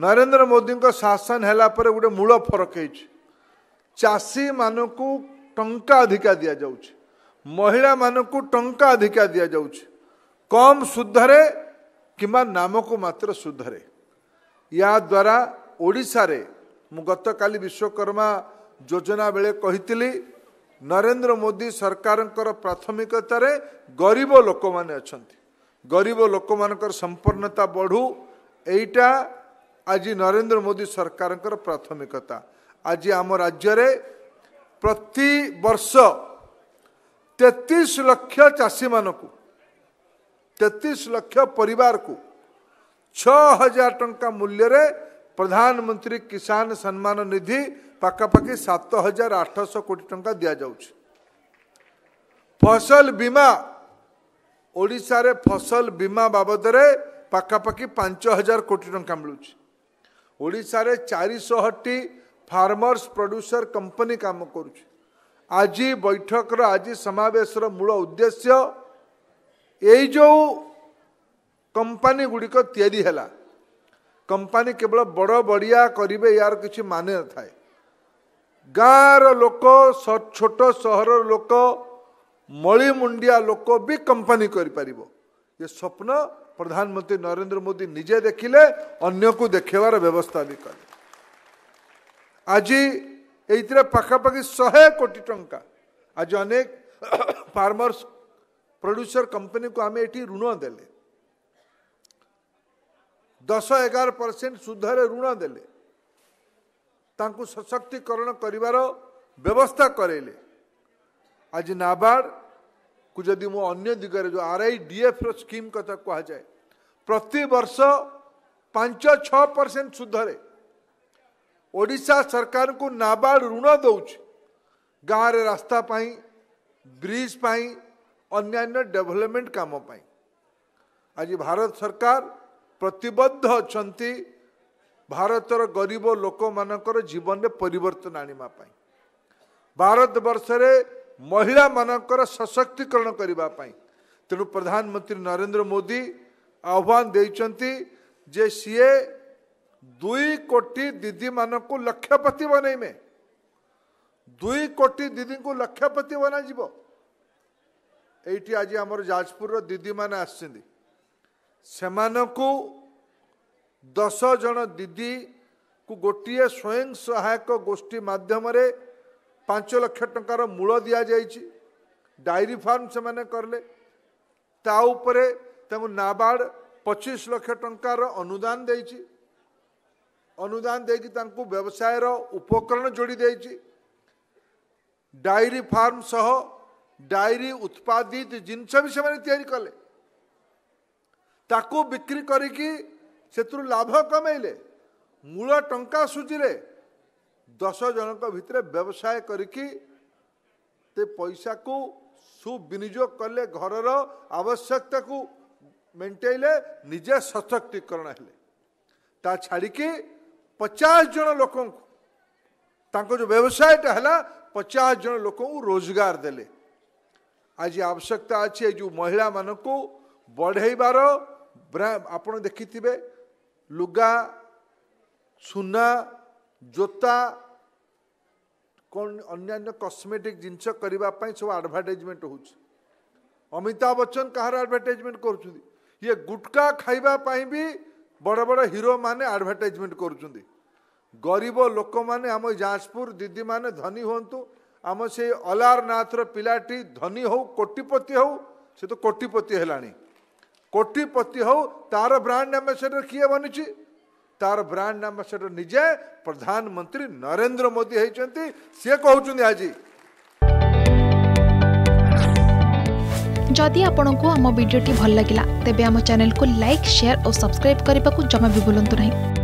ନରେନ୍ଦ୍ର ମୋଦିଙ୍କ ଶାସନ ହେଲା ପରେ ଗୋଟେ ମୂଳ ଫରକ ହେଇଛି ଚାଷୀମାନଙ୍କୁ ଟଙ୍କା ଅଧିକା ଦିଆଯାଉଛି ମହିଳାମାନଙ୍କୁ ଟଙ୍କା ଅଧିକା ଦିଆଯାଉଛି କମ୍ ସୁଧରେ କିମ୍ବା ନାମକୁ ମାତ୍ର ସୁଧରେ ଦ୍ୱାରା ଓଡ଼ିଶାରେ ମୁଁ ଗତକାଲି ବିଶ୍ୱକର୍ମା ଯୋଜନା ବେଳେ କହିଥିଲି ନରେନ୍ଦ୍ର ମୋଦି ସରକାରଙ୍କର ପ୍ରାଥମିକତାରେ ଗରିବ ଲୋକମାନେ ଅଛନ୍ତି ଗରିବ ଲୋକମାନଙ୍କର ସମ୍ପନ୍ନତା ବଢ଼ୁ ଏଇଟା ଆଜି ନରେନ୍ଦ୍ର ମୋଦି ସରକାରଙ୍କର ପ୍ରାଥମିକତା ଆଜି ଆମ ରାଜ୍ୟରେ ପ୍ରତି ବର୍ଷ ତେତିଶ ଲକ୍ଷ ଚାଷୀମାନଙ୍କୁ ତେତିଶ ଲକ୍ଷ ପରିବାରକୁ ଛଅ ହଜାର ଟଙ୍କା ମୂଲ୍ୟରେ ପ୍ରଧାନମନ୍ତ୍ରୀ କିଷାନ ସମ୍ମାନ ନିଧି ପାଖାପାଖି ସାତ ହଜାର ଆଠଶହ କୋଟି ଟଙ୍କା ଦିଆଯାଉଛି ଫସଲ ବୀମା ଓଡ଼ିଶାରେ ଫସଲ ବୀମା ବାବଦରେ ପାଖାପାଖି ପାଞ୍ଚ ହଜାର କୋଟି ଟଙ୍କା ମିଳୁଛି ଓଡ଼ିଶାରେ ଚାରିଶହଟି ଫାର୍ମର୍ସ ପ୍ରଡ୍ୟୁସର୍ କମ୍ପାନୀ କାମ କରୁଛି ଆଜି ବୈଠକର ଆଜି ସମାବେଶର ମୂଳ ଉଦ୍ଦେଶ୍ୟ ଏଇ ଯେଉଁ କମ୍ପାନୀ ଗୁଡ଼ିକ ତିଆରି ହେଲା କମ୍ପାନୀ କେବଳ ବଡ଼ ବଡ଼ିଆ କରିବେ ୟାର କିଛି ମାନେ ନଥାଏ ଗାଁର ଲୋକ ଛୋଟ ସହରର ଲୋକ ମଳିମୁଣ୍ଡିଆ ଲୋକ ବି କମ୍ପାନୀ କରିପାରିବ ଏ ସ୍ୱପ୍ନ ପ୍ରଧାନମନ୍ତ୍ରୀ ନରେନ୍ଦ୍ର ମୋଦି ନିଜେ ଦେଖିଲେ ଅନ୍ୟକୁ ଦେଖେଇବାର ବ୍ୟବସ୍ଥା ବି କଲେ ଆଜି ଏଇଥିରେ ପାଖାପାଖି ଶହେ କୋଟି ଟଙ୍କା ଆଜି ଅନେକ ଫାର୍ମର୍ସ ପ୍ରଡ୍ୟୁସର୍ କମ୍ପାନୀକୁ ଆମେ ଏଠି ଋଣ ଦେଲେ ଦଶ ଏଗାର ପରସେଣ୍ଟ ସୁଧରେ ଋଣ ଦେଲେ ତାଙ୍କୁ ସଶକ୍ତିକରଣ କରିବାର ବ୍ୟବସ୍ଥା କରେଇଲେ ଆଜି ନାବାର୍ଡ଼ को जदि मु अन्य दिगरे जो आर आई डी एफ रिम कथा कहुए प्रत वर्ष पांच छ परसेंट सुधरे ओडा सरकार को नाबार्ड ऋण दौर गाँव रास्तापी ब्रिजपाई अन्न्य डेभलपमेंट कम आज भारत सरकार प्रतबद्ध अच्छा भारत गरीब लोक मान जीवन में पर भारत वर्षरे महिला सशक्तिकरण तधानमन्त्री नरेन्द्र मोदी आह्वान सि दुई कि दिपति बनाइमे दुई कोटि दिदीको लक्षपति बनायो यहाँ आज अब जाजपुर र दिदी म दस जन दिदी गोट स्वयं सहायक गोष्ठी माध्यम ପାଞ୍ଚ ଲକ୍ଷ ଟଙ୍କାର ମୂଳ ଦିଆଯାଇଛି ଡାଇରୀ ଫାର୍ମ ସେମାନେ କଲେ ତା ଉପରେ ତାଙ୍କୁ ନାବାର୍ଡ଼ ପଚିଶ ଲକ୍ଷ ଟଙ୍କାର ଅନୁଦାନ ଦେଇଛି ଅନୁଦାନ ଦେଇକି ତାଙ୍କୁ ବ୍ୟବସାୟର ଉପକରଣ ଯୋଡ଼ି ଦେଇଛି ଡାଇରୀ ଫାର୍ମ ସହ ଡାଇରୀ ଉତ୍ପାଦିତ ଜିନିଷ ବି ସେମାନେ ତିଆରି କଲେ ତାକୁ ବିକ୍ରି କରିକି ସେଥିରୁ ଲାଭ କମେଇଲେ ମୂଳ ଟଙ୍କା ସୁଝିଲେ दस जन भाग व्यवसाय कर पैसा को सुविनियोग कले घर आवश्यकता को मेन्टेले निजे सशक्तिकरण है छाड़ी पचास जन लोक जो व्यवसाय है पचास जन लोक रोजगार दे आज आवश्यकता अच्छे जो महिला मान को बढ़ेबार आप देखि लुगा सुना जोता कौन अन्न्य कस्मेटिक जिनस करने सब आडभटाइजमेंट हो अमिताभ बच्चन कह रडभटाइजमेंट कर ये गुटका खाई भी बड़ बड़ हिरो मैंने आडभटाइजमेंट कर गरीब लोक मैंने आम जापुर दीदी मैंने धनी हूँ आम से अलारनाथ पाटी धनी हौ कोटिपति हौ से तो कोटिपति है कोटिपति हौ तार ब्रांड एम्बेसडर किए बनी তার ব্রাଣ୍ଡ আম্বাসেডর निजे प्रधानमंत्री नरेंद्र मोदी होती सी कौन आज जदि आपण को आम भिडी भल लगा तेब आम को लाइक सेयार और सब्सक्राइब करने को जमा भी बुलां नहीं